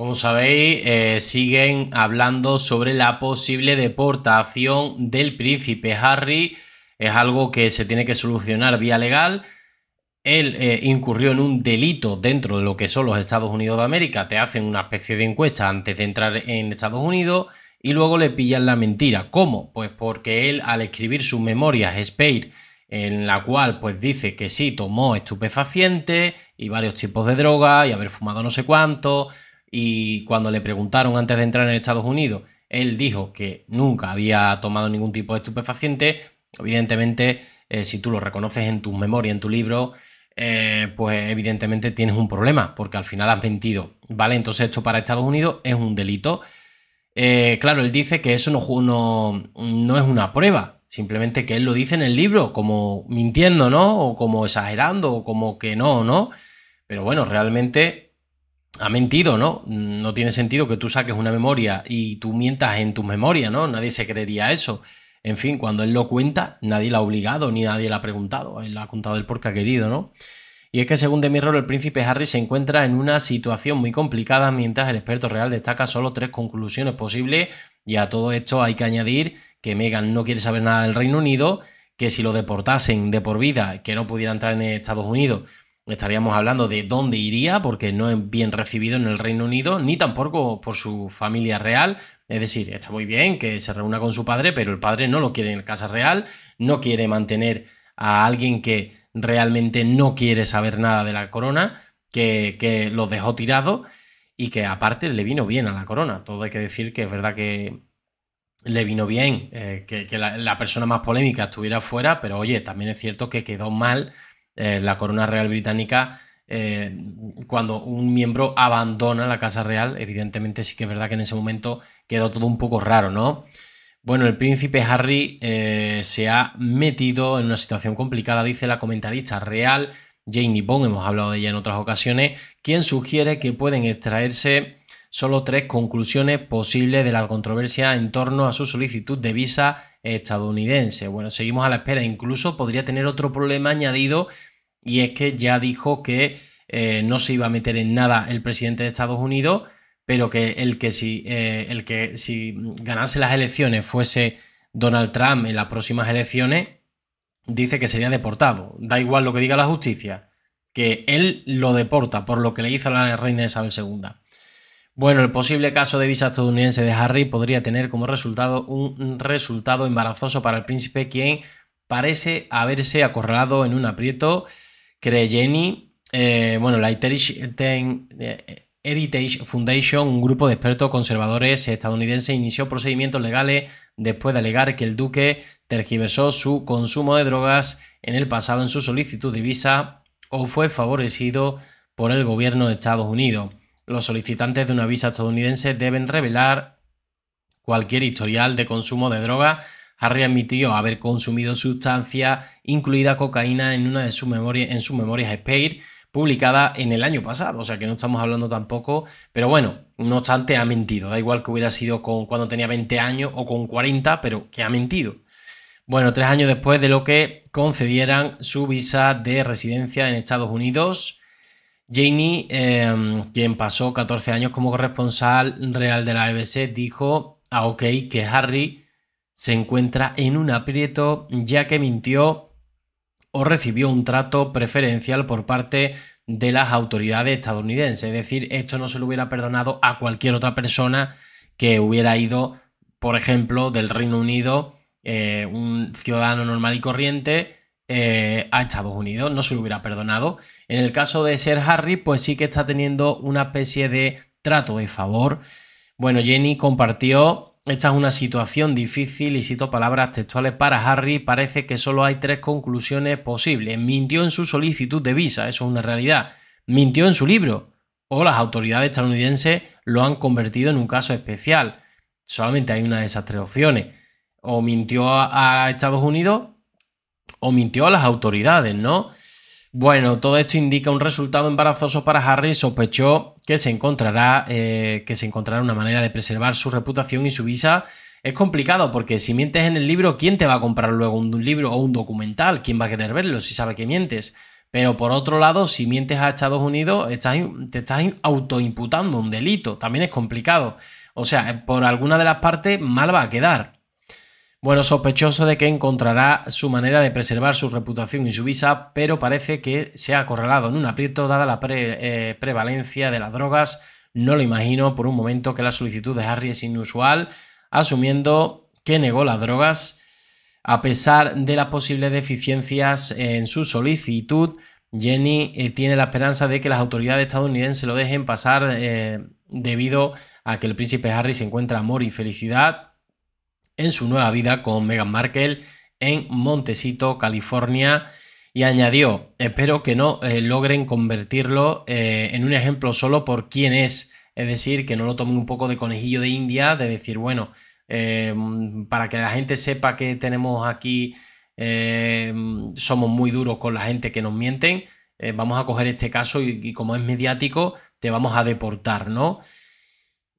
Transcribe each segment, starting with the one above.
Como sabéis, eh, siguen hablando sobre la posible deportación del príncipe Harry. Es algo que se tiene que solucionar vía legal. Él eh, incurrió en un delito dentro de lo que son los Estados Unidos de América. Te hacen una especie de encuesta antes de entrar en Estados Unidos y luego le pillan la mentira. ¿Cómo? Pues porque él al escribir sus memorias, Spade, en la cual pues dice que sí, tomó estupefacientes y varios tipos de drogas y haber fumado no sé cuánto y cuando le preguntaron antes de entrar en Estados Unidos, él dijo que nunca había tomado ningún tipo de estupefaciente. Evidentemente, eh, si tú lo reconoces en tu memoria, en tu libro, eh, pues evidentemente tienes un problema, porque al final has mentido. ¿Vale? Entonces esto para Estados Unidos es un delito. Eh, claro, él dice que eso no, es una prueba, simplemente que él lo dice en el libro, como mintiendo, ¿no? O como exagerando, o como que no, ¿no? Pero bueno, realmente ha mentido, ¿no? No tiene sentido que tú saques una memoria y tú mientas en tu memoria, ¿no? Nadie se creería eso. En fin, cuando él lo cuenta, nadie lo ha obligado ni nadie le ha preguntado. Él lo ha contado él porque ha querido, ¿no? Y es que según mi Mirror, el príncipe Harry se encuentra en una situación muy complicada, mientras el experto real destaca solo tres conclusiones posibles. Y a todo esto hay que añadir que Meghan no quiere saber nada del Reino Unido, que si lo deportasen de por vida, que no pudiera entrar en Estados Unidos, estaríamos hablando de dónde iría, porque no es bien recibido en el Reino Unido, ni tampoco por su familia real. Es decir, está muy bien que se reúna con su padre, pero el padre no lo quiere en el Casa Real, no quiere mantener a alguien que realmente no quiere saber nada de la corona, que, lo dejó tirado y que aparte le vino bien a la corona. Todo hay que decir que es verdad que le vino bien eh, que, la, la persona más polémica estuviera fuera, pero oye, también es cierto que quedó mal eh, la corona real británica, eh, cuando un miembro abandona la Casa Real, evidentemente sí que es verdad que en ese momento quedó todo un poco raro, ¿no? Bueno, el príncipe Harry eh, se ha metido en una situación complicada, dice la comentarista real Jamie Bond, hemos hablado de ella en otras ocasiones, quien sugiere que pueden extraerse solo tres conclusiones posibles de la controversia en torno a su solicitud de visa estadounidense. Bueno, seguimos a la espera, incluso podría tener otro problema añadido y es que ya dijo que eh, no se iba a meter en nada el presidente de Estados Unidos, pero que el que si, eh, el que si ganase las elecciones fuese Donald Trump en las próximas elecciones, dice que sería deportado. Da igual lo que diga la justicia, que él lo deporta por lo que le hizo a la reina Isabel II. Bueno, el posible caso de visa estadounidense de Harry podría tener como resultado un resultado embarazoso para el príncipe, quien parece haberse acorralado en un aprieto Creyeni, eh, bueno, la eh, Heritage, Foundation, un grupo de expertos conservadores estadounidenses, inició procedimientos legales después de alegar que el duque tergiversó su consumo de drogas en el pasado en su solicitud de visa o fue favorecido por el gobierno de Estados Unidos. Los solicitantes de una visa estadounidense deben revelar cualquier historial de consumo de drogas Harry admitió haber consumido sustancia incluida cocaína, en una de sus memorias, en sus memorias Spade, publicada en el año pasado, o sea que no estamos hablando tampoco, pero bueno, no obstante ha mentido, da igual que hubiera sido con cuando tenía 20 años o con 40, pero que ha mentido. Bueno, tres años después de lo que concedieran su visa de residencia en Estados Unidos, Janie, em, quien pasó 14 años como corresponsal real de la abc dijo a ah, OK que Harry se encuentra en un aprieto ya que mintió o recibió un trato preferencial por parte de las autoridades estadounidenses. Es decir, esto no se lo hubiera perdonado a cualquier otra persona que hubiera ido, por ejemplo, del Reino Unido, eh, un ciudadano normal y corriente, eh, a Estados Unidos, no se lo hubiera perdonado. En el caso de Ser Harry, pues sí que está teniendo una especie de trato de favor. Bueno, Jenny compartió esta es una situación difícil y cito palabras textuales para Harry, parece que solo hay tres conclusiones posibles. Mintió en su solicitud de visa, eso es una realidad. Mintió en su libro, o las autoridades estadounidenses lo han convertido en un caso especial. Solamente hay una de esas tres opciones. O mintió a, a Estados Unidos o mintió a las autoridades, ¿no? Bueno, todo esto indica un resultado embarazoso para Harry. Sospechó que se encontrará eh, que se encontrará una manera de preservar su reputación y su visa. Es complicado porque si mientes en el libro, ¿quién te va a comprar luego un libro o un documental? ¿Quién va a querer verlo si sabe que mientes? Pero por otro lado, si mientes a Estados Unidos, te estás autoimputando un delito. También es complicado. O sea, por alguna de las partes mal va a quedar. Bueno, sospechoso de que encontrará su manera de preservar su reputación y su visa, pero parece que se ha acorralado en un aprieto dada la eh, prevalencia de las drogas. No lo imagino por un momento que la solicitud de Harry es inusual, asumiendo que negó las drogas. A pesar de las posibles deficiencias en su solicitud, Jenny eh, tiene la esperanza de que las autoridades estadounidenses lo dejen pasar eh, debido a que el príncipe Harry se encuentra amor y felicidad en su nueva vida con Meghan Markle en Montecito, California, y añadió, espero que no eh, logren convertirlo eh, en un ejemplo solo por quién es, es decir, que no lo tomen un poco de conejillo de India, de decir, bueno, eh, para que la gente sepa que tenemos aquí, somos muy duros con la gente que nos mienten, vamos a coger este caso y, y como es mediático, te vamos a deportar, ¿no?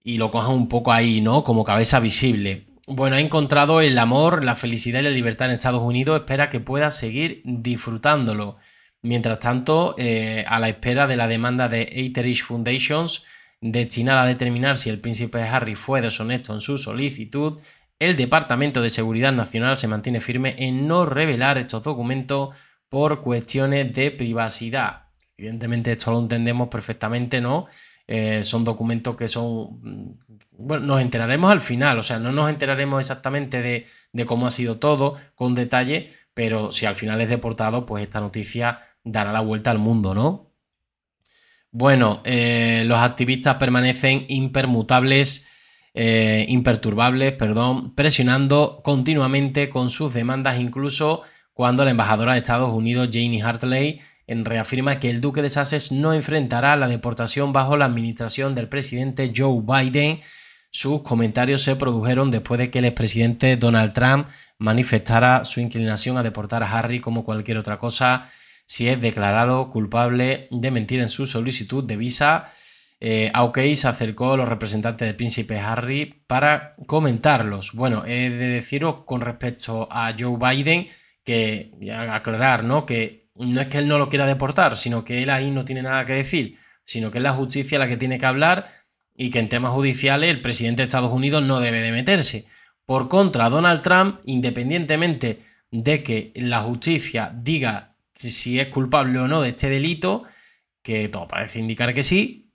Y lo cojan un poco ahí, ¿no? Como cabeza visible. Bueno, ha encontrado el amor, la felicidad y la libertad en Estados Unidos. Espera que pueda seguir disfrutándolo. Mientras tanto, eh, a la espera de la demanda de Eaterish Foundations, destinada a determinar si el príncipe Harry fue deshonesto en su solicitud, el Departamento de Seguridad Nacional se mantiene firme en no revelar estos documentos por cuestiones de privacidad. Evidentemente esto lo entendemos perfectamente, ¿no? Eh, son documentos que son... Mm, bueno, nos enteraremos al final, o sea, no nos enteraremos exactamente de, de cómo ha sido todo con detalle, pero si al final es deportado, pues esta noticia dará la vuelta al mundo, ¿no? Bueno, eh, los activistas permanecen impermutables, eh, imperturbables, perdón, presionando continuamente con sus demandas, incluso cuando la embajadora de Estados Unidos, Janie Hartley, reafirma que el duque de Sussex no enfrentará la deportación bajo la administración del presidente Joe Biden. Sus comentarios se produjeron después de que el expresidente Donald Trump manifestara su inclinación a deportar a Harry como cualquier otra cosa si es declarado culpable de mentir en su solicitud de visa. Eh, Aunque se acercó a los representantes del príncipe Harry para comentarlos. Bueno, he de deciros con respecto a Joe Biden que aclarar, ¿no? Que no es que él no lo quiera deportar, sino que él ahí no tiene nada que decir, sino que es la justicia la que tiene que hablar y que en temas judiciales el presidente de Estados Unidos no debe de meterse. Por contra, Donald Trump, independientemente de que la justicia diga si es culpable o no de este delito, que todo parece indicar que sí,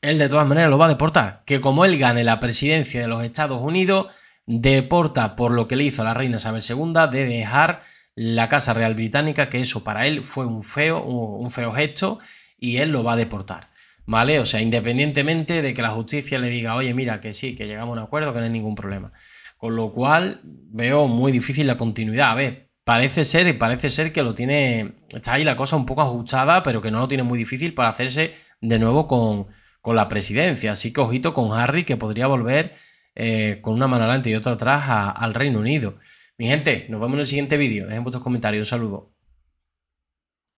él de todas maneras lo va a deportar. Que como él gane la presidencia de los Estados Unidos, deporta por lo que le hizo a la reina Isabel II de dejar la Casa Real Británica que eso para él fue un feo, un feo gesto y él lo va a deportar. ¿Vale? O sea, independientemente de que la justicia le diga, oye, mira, que sí, que llegamos a un acuerdo, que no hay ningún problema. Con lo cual veo muy difícil la continuidad. A ver, parece ser y parece ser que lo tiene, está ahí la cosa un poco ajustada, pero que no lo tiene muy difícil para hacerse de nuevo con, la presidencia. Así que ojito con Harry que podría volver eh, con una mano adelante y otra atrás al Reino Unido. Mi gente, nos vemos en el siguiente vídeo. Dejen vuestros comentarios. Un saludo.